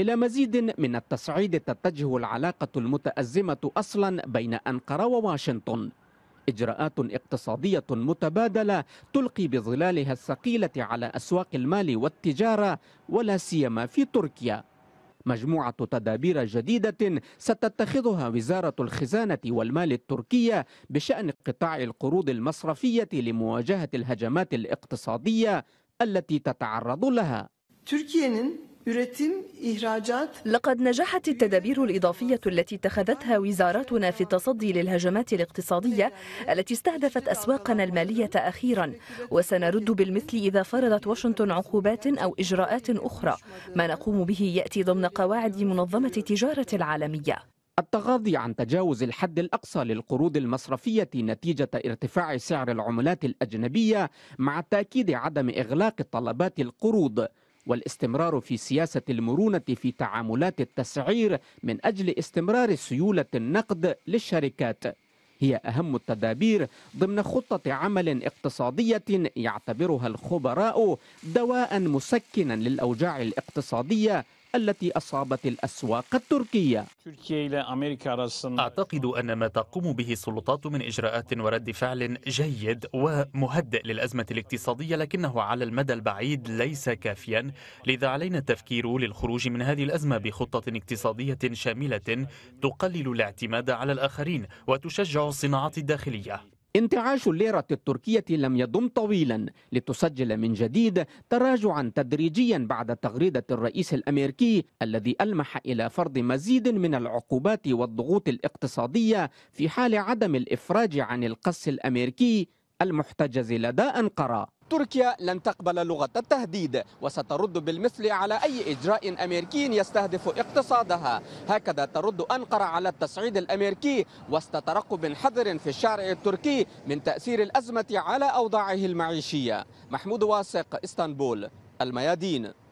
إلى مزيد من التصعيد تتجه العلاقة المتأزمة أصلا بين أنقرة وواشنطن إجراءات اقتصادية متبادلة تلقي بظلالها الثقيلة على أسواق المال والتجارة ولا سيما في تركيا مجموعة تدابير جديدة ستتخذها وزارة الخزانة والمال التركية بشأن قطاع القروض المصرفية لمواجهة الهجمات الاقتصادية التي تتعرض لها. تركيا لقد نجحت التدابير الإضافية التي اتخذتها وزاراتنا في التصدي للهجمات الاقتصادية التي استهدفت أسواقنا المالية أخيرا وسنرد بالمثل إذا فرضت واشنطن عقوبات أو إجراءات أخرى ما نقوم به يأتي ضمن قواعد منظمة التجارة العالمية التغاضي عن تجاوز الحد الأقصى للقروض المصرفية نتيجة ارتفاع سعر العملات الأجنبية مع تأكيد عدم إغلاق طلبات القروض والاستمرار في سياسة المرونة في تعاملات التسعير من أجل استمرار سيولة النقد للشركات هي أهم التدابير ضمن خطة عمل اقتصادية يعتبرها الخبراء دواء مسكنا للأوجاع الاقتصادية التي أصابت الأسواق التركية أعتقد أن ما تقوم به السلطات من إجراءات ورد فعل جيد ومهدئ للأزمة الاقتصادية لكنه على المدى البعيد ليس كافيا لذا علينا التفكير للخروج من هذه الأزمة بخطة اقتصادية شاملة تقلل الاعتماد على الآخرين وتشجع الصناعات الداخلية انتعاش الليرة التركية لم يدم طويلا لتسجل من جديد تراجعا تدريجيا بعد تغريدة الرئيس الأمريكي الذي ألمح إلى فرض مزيد من العقوبات والضغوط الاقتصادية في حال عدم الإفراج عن القص الأمريكي المحتجز لدى أنقرة تركيا لن تقبل لغة التهديد وسترد بالمثل على أي إجراء أمريكي يستهدف اقتصادها هكذا ترد أنقرة على التصعيد الأمريكي وسط ترقب حذر في الشارع التركي من تأثير الأزمة على أوضاعه المعيشية محمود واسق اسطنبول الميادين